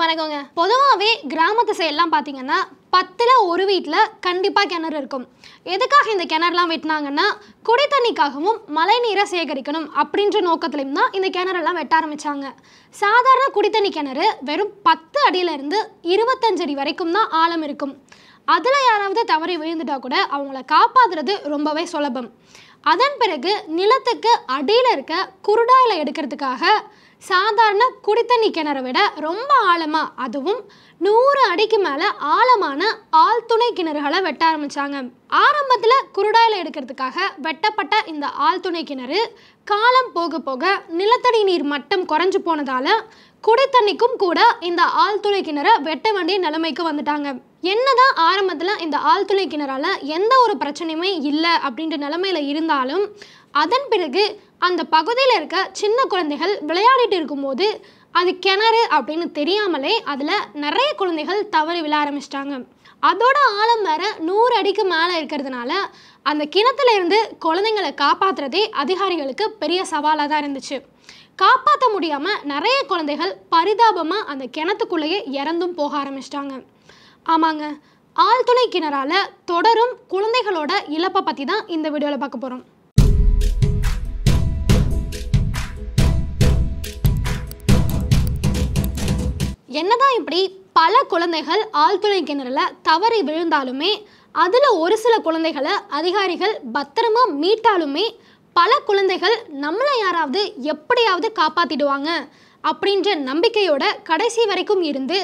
வணக்கங்க பொதுவாகவே கிராமத்து சைடெல்லாம் பார்த்தீங்கன்னா பத்தில் ஒரு வீட்டில் கண்டிப்பாக கிணறு இருக்கும் எதுக்காக இந்த கிணறுலாம் வெட்டினாங்கன்னா குடித்தண்ணிக்காகவும் தண்ணிக்காகவும் மழை நீரை சேகரிக்கணும் அப்படின்ற நோக்கத்துலேயும் தான் இந்த கிணறுலாம் வெட்ட ஆரம்பித்தாங்க சாதாரண குடித்தண்ணி கிணறு வெறும் பத்து அடியிலேருந்து இருபத்தஞ்சடி வரைக்கும் தான் ஆழம் இருக்கும் அதில் யாராவது தவறி விழுந்துட்டா கூட அவங்கள காப்பாற்றுறது ரொம்பவே சுலபம் அதன் பிறகு நிலத்துக்கு அடியில் இருக்க குருடாயில் எடுக்கிறதுக்காக சாதாரண குடித்தண்ணி கிணறு விட ரொம்ப ஆழமாக அதுவும் நூறு அடிக்கு மேலே ஆழமான ஆழ்துணை கிணறுகளை வெட்ட ஆரம்பித்தாங்க ஆரம்பத்தில் குருடாயில் எடுக்கிறதுக்காக வெட்டப்பட்ட இந்த ஆழ்துணை கிணறு காலம் போக போக நிலத்தடி நீர் மட்டம் குறைஞ்சு போனதால் குடித்தண்ணிக்கும் கூட இந்த ஆழ்துணை கிணற வெட்ட வேண்டிய நிலைமைக்கு வந்துட்டாங்க என்னதான் ஆரம்பத்தில் இந்த ஆழ்துணை கிணறால் எந்த ஒரு பிரச்சனையுமே இல்லை அப்படின்ற நிலமையில் இருந்தாலும் அதன் பிறகு அந்த பகுதியில் இருக்க சின்ன குழந்தைகள் விளையாடிட்டு இருக்கும்போது அது கிணறு அப்படின்னு தெரியாமலே அதில் நிறைய குழந்தைகள் தவறி விழ ஆரம்பிச்சிட்டாங்க அதோட ஆழம் வேற நூறு அடிக்கு மேலே இருக்கிறதுனால அந்த கிணத்துல இருந்து குழந்தைங்களை காப்பாற்றுறதே அதிகாரிகளுக்கு பெரிய சவாலாக தான் இருந்துச்சு காப்பாற்ற முடியாமல் நிறைய குழந்தைகள் பரிதாபமாக அந்த கிணத்துக்குள்ளேயே இறந்தும் போக ஆரம்பிச்சிட்டாங்க ஆமாங்க ஆழ்துளை கிணறால் தொடரும் குழந்தைகளோட இழப்பை பற்றி தான் இந்த வீடியோவில் பார்க்க போகிறோம் என்னதான் இப்படி பல குழந்தைகள் ஆழ்துளை கிணறுல தவறி விழுந்தாலுமே அதில் ஒரு சில குழந்தைகளை அதிகாரிகள் பத்திரமா மீட்டாலுமே பல குழந்தைகள் நம்மளை யாராவது எப்படியாவது காப்பாற்றிடுவாங்க அப்படின்ற நம்பிக்கையோட கடைசி வரைக்கும் இருந்து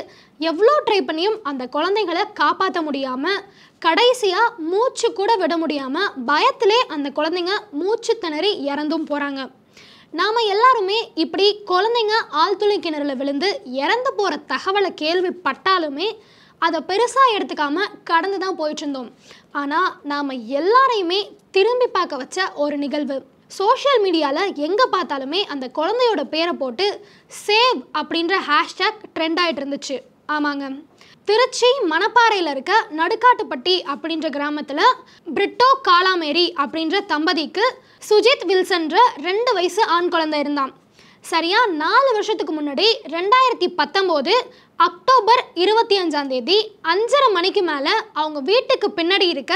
எவ்வளோ ட்ரை பண்ணியும் அந்த குழந்தைகளை காப்பாற்ற முடியாமல் கடைசியாக மூச்சு கூட விட முடியாமல் பயத்திலே அந்த குழந்தைங்க மூச்சு திணறி இறந்தும் போகிறாங்க நாம் எல்லாருமே இப்படி குழந்தைங்க ஆழ்துளை கிணறுல விழுந்து இறந்து போகிற தகவலை கேள்விப்பட்டாலுமே அதை பெருசாக எடுத்துக்காமல் கடந்து தான் போயிட்டுருந்தோம் ஆனால் நாம் எல்லாரையுமே திரும்பி பார்க்க வச்ச ஒரு நிகழ்வு சோஷியல் மீடியாவில் எங்கே பார்த்தாலுமே அந்த குழந்தையோட பேரை போட்டு சேவ் அப்படின்ற ஹேஷ்டேக் ட்ரெண்ட் ஆகிட்டு இருந்துச்சு ஆமாங்க திருச்சி மணப்பாறையில் இருக்க நடுக்காட்டுப்பட்டி அப்படின்ற கிராமத்தில் பிரிட்டோ காலாமேரி அப்படின்ற தம்பதிக்கு சுஜித் வில்சன்ற ரெண்டு வயசு ஆண் குழந்தை இருந்தான் சரியாக நாலு வருஷத்துக்கு முன்னாடி ரெண்டாயிரத்தி பத்தொம்போது அக்டோபர் இருபத்தி அஞ்சாம் தேதி அஞ்சரை மணிக்கு மேலே அவங்க வீட்டுக்கு பின்னாடி இருக்க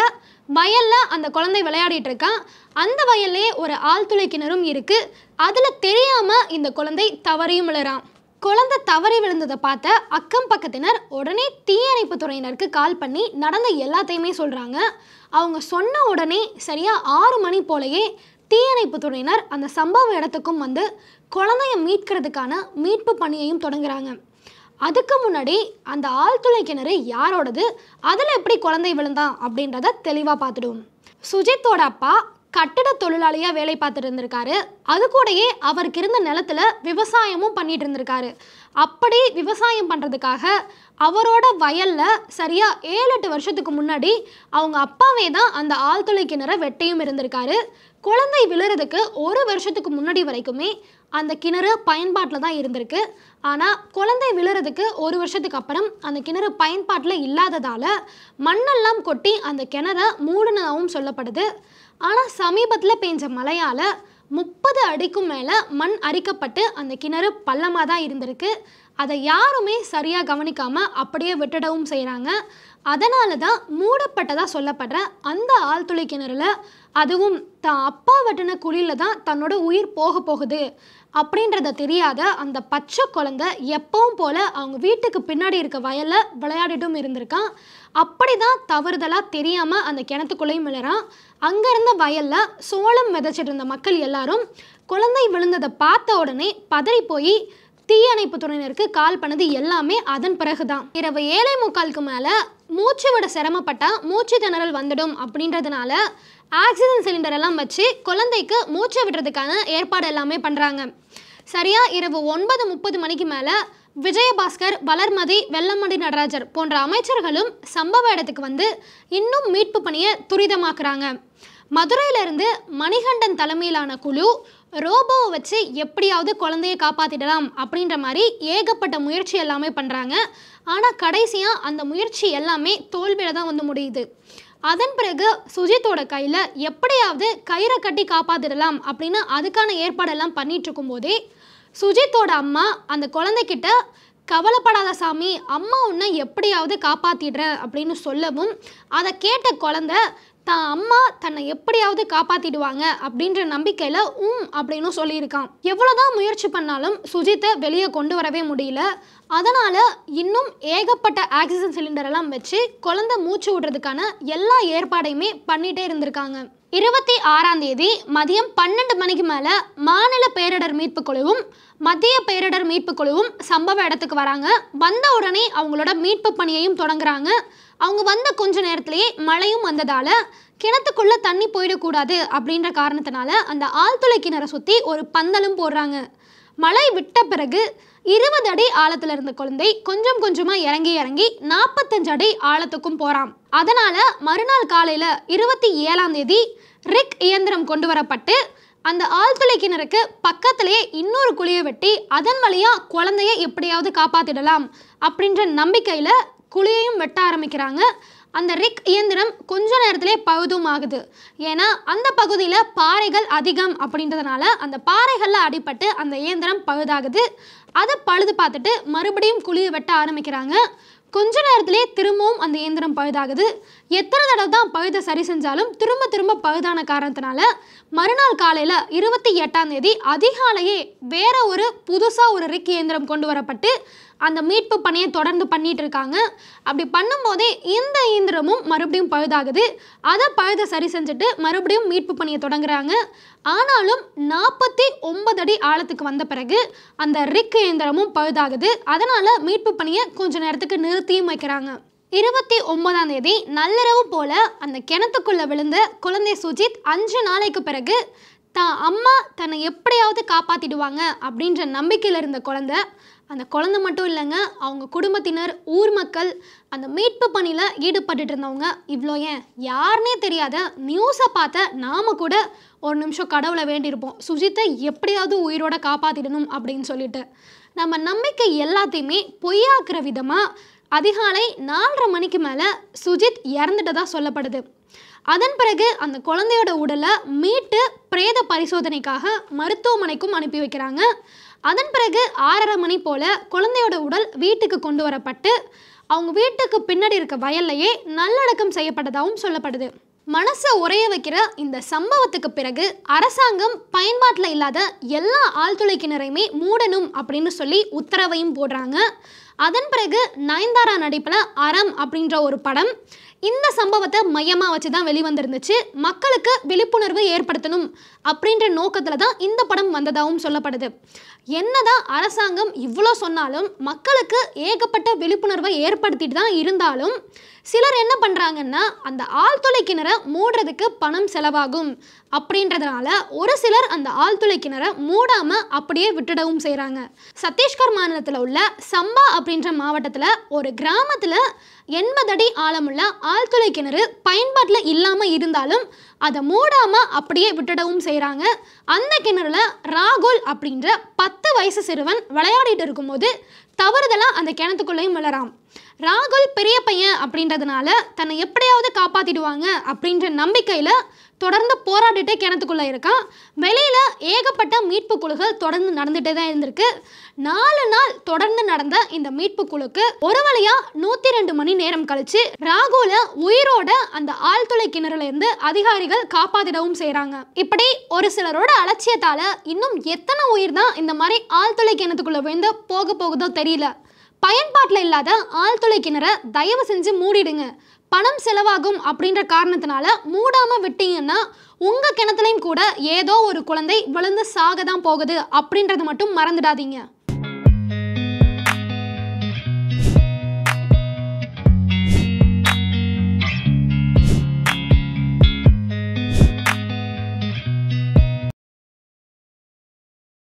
வயலில் அந்த குழந்தை விளையாடிட்டு இருக்கான் அந்த வயல்லே ஒரு ஆழ்துளை கிணறும் இருக்குது அதில் தெரியாமல் இந்த குழந்தை தவறியும் விழுறான் குழந்தை தவறி விழுந்ததை பார்த்த அக்கம் பக்கத்தினர் உடனே தீயணைப்பு துறையினருக்கு கால் பண்ணி நடந்த எல்லாத்தையுமே சொல்கிறாங்க அவங்க சொன்ன உடனே சரியாக ஆறு மணி போலயே தீயணைப்பு துறையினர் அந்த சம்பவ இடத்துக்கும் வந்து குழந்தைய மீட்கிறதுக்கான மீட்பு பணியையும் தொடங்குறாங்க அதுக்கு முன்னாடி அந்த ஆழ்துளை கிணறு யாரோடது அதில் எப்படி குழந்தை விழுந்தான் அப்படின்றத தெளிவாக பார்த்துடுவோம் சுஜித்தோட அப்பா கட்டட தொழிலாளியாக வேலை பார்த்துட்டு இருந்திருக்காரு அது கூடயே அவருக்கு இருந்த நிலத்தில் விவசாயமும் பண்ணிட்டு இருந்திருக்காரு அப்படி விவசாயம் பண்ணுறதுக்காக அவரோட வயலில் சரியாக ஏழு எட்டு வருஷத்துக்கு முன்னாடி அவங்க அப்பாவே தான் அந்த ஆழ்துளை கிணற வெட்டையும் இருந்திருக்காரு குழந்தை விழுறதுக்கு ஒரு வருஷத்துக்கு முன்னாடி வரைக்குமே அந்த கிணறு பயன்பாட்டில் தான் இருந்திருக்கு ஆனால் குழந்தை விழுறதுக்கு ஒரு வருஷத்துக்கு அப்புறம் அந்த கிணறு பயன்பாட்டில் இல்லாததால் மண்ணெல்லாம் கொட்டி அந்த கிணற மூடினதாகவும் சொல்லப்படுது ஆனால் சமீபத்தில் பெஞ்ச மழையால் முப்பது அடிக்கும் மேலே மண் அரிக்கப்பட்டு அந்த கிணறு பள்ளமாக தான் இருந்திருக்கு அதை யாருமே சரியாக கவனிக்காமல் அப்படியே விட்டுடவும் செய்கிறாங்க அதனால தான் மூடப்பட்டதாக சொல்லப்படுற அந்த ஆழ்துளை கிணறுல அதுவும் தான் அப்பா வட்டின குழியில் தான் தன்னோட உயிர் போக போகுது அப்படின்றத தெரியாத அந்த பச்சை குழந்த எப்பவும் போல் அவங்க வீட்டுக்கு பின்னாடி இருக்க வயலில் விளையாடிட்டும் இருந்திருக்கான் அப்படி தான் தவறுதலாக தெரியாமல் அந்த கிணத்துக்குள்ளேயும் விழுறான் அங்கேருந்த வயலில் சோளம் விதைச்சிட்டு இருந்த மக்கள் எல்லாரும் குழந்தை விழுந்ததை பார்த்த உடனே பதறி போய் தீயணைப்பு துறையினருக்கு கால் பண்ணது எல்லாமே அதன் பிறகுதான் இரவு ஏழை முக்காலுக்கு மேலே மூச்சு விட சிரமப்பட்டால் மூச்சு திணறல் வந்துடும் அப்படின்றதுனால ஆக்சிஜன் சிலிண்டர் எல்லாம் வச்சு குழந்தைக்கு மூச்சு விடுறதுக்கான ஏற்பாடு எல்லாமே பண்ணுறாங்க சரியாக இரவு ஒன்பது முப்பது மணிக்கு மேலே விஜயபாஸ்கர் வளர்மதி வெள்ளமடி நடராஜர் போன்ற அமைச்சர்களும் சம்பவ இடத்துக்கு வந்து இன்னும் மீட்பு பணியை துரிதமாக்குறாங்க மதுரையிலிருந்து மணிகண்டன் தலைமையிலான குழு ரோபோவை வச்சு எப்படியாவது குழந்தைய காப்பாற்றிடலாம் அப்படின்ற மாதிரி ஏகப்பட்ட முயற்சி எல்லாமே பண்ணுறாங்க ஆனால் கடைசியாக அந்த முயற்சி எல்லாமே தோல்வியில் தான் வந்து முடியுது அதன் பிறகு சுஜித்தோட கையில் எப்படியாவது கயிறை கட்டி காப்பாற்றிடலாம் அப்படின்னு அதுக்கான ஏற்பாடெல்லாம் பண்ணிகிட்டு இருக்கும்போதே சுஜித்தோட அம்மா அந்த குழந்தைக்கிட்ட கவலைப்படாத சாமி அம்மா உன்னை எப்படியாவது காப்பாற்றிடுறேன் அப்படின்னு சொல்லவும் அதை கேட்ட குழந்த தான் அம்மா தன்னை எப்படியாவது காப்பாற்றிடுவாங்க அப்படின்ற நம்பிக்கையில் உம் அப்படின்னு சொல்லியிருக்கான் எவ்வளவுதான் முயற்சி பண்ணாலும் சுஜித்தை வெளியே கொண்டு வரவே முடியல அதனால் இன்னும் ஏகப்பட்ட ஆக்சிஜன் சிலிண்டர் எல்லாம் வச்சு குழந்தை மூச்சு விடுறதுக்கான எல்லா ஏற்பாடையுமே பண்ணிகிட்டே இருந்திருக்காங்க இருபத்தி ஆறாம் தேதி மதியம் பன்னெண்டு மணிக்கு மேலே மாநில பேரிடர் மீட்பு குழுவும் மத்திய பேரிடர் மீட்பு குழுவும் சம்பவ இடத்துக்கு வராங்க வந்த உடனே அவங்களோட மீட்பு பணியையும் தொடங்குறாங்க அவங்க வந்த கொஞ்ச நேரத்திலேயே மழையும் வந்ததால் கிணத்துக்குள்ளே தண்ணி போயிடக்கூடாது அப்படின்ற காரணத்தினால அந்த ஆழ்துளை கிணறை சுற்றி ஒரு பந்தலும் போடுறாங்க மழை விட்ட பிறகு இருபது அடி ஆழத்தில் இருந்த குழந்தை கொஞ்சம் கொஞ்சமாக இறங்கி இறங்கி நாற்பத்தஞ்சு அடி ஆழத்துக்கும் போகிறான் அதனால் மறுநாள் காலையில் இருபத்தி ஏழாம் தேதி ரிக் இயந்திரம் கொண்டு வரப்பட்டு அந்த ஆழ்துளை கிணறுக்கு பக்கத்திலேயே இன்னொரு குழியை வெட்டி அதன் வழியாக குழந்தைய எப்படியாவது காப்பாற்றிடலாம் அப்படின்ற நம்பிக்கையில் குழியையும் வெட்ட ஆரம்பிக்கிறாங்க அந்த ரிக் இயந்திரம் கொஞ்ச நேரத்திலே பழுதும் ஆகுது ஏன்னா அந்த பகுதியில் பாறைகள் அதிகம் அப்படின்றதுனால அந்த பாறைகளில் அடிபட்டு அந்த இயந்திரம் பழுதாகுது அதை பழுது பார்த்துட்டு மறுபடியும் குழியை வெட்ட ஆரம்பிக்கிறாங்க கொஞ்ச நேரத்திலே திரும்பவும் அந்த இயந்திரம் பழுதாகுது எத்தனை தடவை தான் பழுதை சரி செஞ்சாலும் திரும்ப திரும்ப பழுதான காரணத்தினால மறுநாள் காலையில் இருபத்தி எட்டாம் தேதி அதிகாலையே வேற ஒரு புதுசாக ஒரு ரிக் இயந்திரம் கொண்டு வரப்பட்டு அந்த மீட்பு பணியை தொடர்ந்து பண்ணிகிட்டு இருக்காங்க அப்படி பண்ணும்போதே இந்த இயந்திரமும் மறுபடியும் பழுதாகுது அதை பழுத சரி செஞ்சுட்டு மறுபடியும் மீட்பு பணியை தொடங்குறாங்க ஆனாலும் நாற்பத்தி ஒன்பது அடி ஆழத்துக்கு வந்த பிறகு அந்த ரிக் இயந்திரமும் பழுதாகுது அதனால் மீட்பு பணியை கொஞ்ச நேரத்துக்கு நிறுத்தியும் வைக்கிறாங்க இருபத்தி ஒன்பதாம் தேதி நள்ளிரவு போல் அந்த கிணத்துக்குள்ளே விழுந்த குழந்தை சுஜித் அஞ்சு நாளைக்கு பிறகு தான் அம்மா தன்னை எப்படியாவது காப்பாற்றிடுவாங்க அப்படின்ற நம்பிக்கையில் இருந்த குழந்தை அந்த குழந்தை மட்டும் இல்லைங்க அவங்க குடும்பத்தினர் ஊர் மக்கள் அந்த மீட்பு பணியில் ஈடுபட்டு இருந்தவங்க இவ்வளோ ஏன் யாருனே தெரியாத நியூஸை பார்த்த நாம் கூட ஒரு நிமிஷம் கடவுளை வேண்டியிருப்போம் சுஜித்தை எப்படியாவது உயிரோட காப்பாற்றிடணும் அப்படின்னு சொல்லிட்டு நம்ம நம்பிக்கை எல்லாத்தையுமே பொய்யாக்குற விதமாக அதிகாலை நாலரை மணிக்கு மேலே சுஜித் இறந்துட்டதா சொல்லப்படுது அதன் பிறகு அந்த குழந்தையோட உடலை மீட்டு பிரேத பரிசோதனைக்காக மருத்துவமனைக்கும் அனுப்பி வைக்கிறாங்க அதன் பிறகு ஆறரை மணி போல் குழந்தையோட உடல் வீட்டுக்கு கொண்டு வரப்பட்டு அவங்க வீட்டுக்கு பின்னாடி இருக்க வயல்லையே நல்லடக்கம் செய்யப்பட்டதாகவும் சொல்லப்படுது மனசை உரைய வைக்கிற இந்த சம்பவத்துக்கு பிறகு அரசாங்கம் பயன்பாட்டில் இல்லாத எல்லா ஆழ்துளை கிணறையுமே மூடணும் அப்படின்னு சொல்லி உத்தரவையும் போடுறாங்க அதன் பிறகு நயன்தாரா நடிப்பில் அறம் அப்படின்ற ஒரு படம் இந்த சம்பவத்தை மையமாக வச்சு தான் வெளிவந்திருந்துச்சு மக்களுக்கு விழிப்புணர்வு ஏற்படுத்தணும் அப்படின்ற நோக்கத்தில் தான் இந்த படம் வந்ததாகவும் சொல்லப்படுது என்னதான் அரசாங்கம் இவ்வளோ சொன்னாலும் மக்களுக்கு ஏகப்பட்ட விழிப்புணர்வை ஏற்படுத்திட்டு தான் இருந்தாலும் சிலர் என்ன பண்ணுறாங்கன்னா அந்த ஆழ்துளை கிணறை மூடுறதுக்கு பணம் செலவாகும் அப்படின்றதுனால ஒரு சிலர் அந்த ஆழ்துளை கிணறை மூடாமல் அப்படியே விட்டுடவும் செய்கிறாங்க சத்தீஸ்கர் மாநிலத்தில் உள்ள சம்பா அப்படின்ற மாவட்டத்தில் ஒரு கிராமத்தில் எண்பது அடி ஆழமுள்ள ஆழ்துளை கிணறு பயன்பாட்டில் இல்லாமல் இருந்தாலும் அதை மூடாமல் அப்படியே விட்டுடவும் செய்கிறாங்க அந்த கிணறுல ராகுல் அப்படின்ற பத்து வயசு சிறுவன் விளையாடிட்டு இருக்கும்போது தவறுதலாக அந்த கிணத்துக்குள்ளேயும் விழறான் ராகுல் பெரிய பையன் அப்படின்றதுனால தன்னை எப்படியாவது காப்பாற்றிடுவாங்க அப்படின்ற நம்பிக்கையில் தொடர்ந்து போராடிட்டே கிணத்துக்குள்ளே இருக்கான் வெளியில் ஏகப்பட்ட மீட்பு குழுக்கள் தொடர்ந்து நடந்துகிட்டே தான் இருந்திருக்கு நாலு நாள் தொடர்ந்து நடந்த இந்த மீட்பு குழுக்கு ஒரு வழியாக நூற்றி ரெண்டு மணி நேரம் கழித்து ராகுல உயிரோட அந்த ஆழ்துளை கிணறுலேருந்து அதிகாரிகள் காப்பாற்றிடவும் செய்கிறாங்க இப்படி ஒரு சிலரோட அலட்சியத்தால் இன்னும் எத்தனை உயிர் தான் இந்த மாதிரி ஆழ்துளை கிணத்துக்குள்ளே விழுந்து போக போகுதோ தெரியல பயன்பாட்டில் இல்லாத ஆழ்துளை கிணற தயவு செஞ்சு மூடிடுங்க பணம் செலவாகும் அப்படின்ற காரணத்தினால மூடாமல் விட்டீங்கன்னா உங்கள் கிணத்துலையும் கூட ஏதோ ஒரு குழந்தை விழுந்து சாக தான் போகுது அப்படின்றத மட்டும் மறந்துடாதீங்க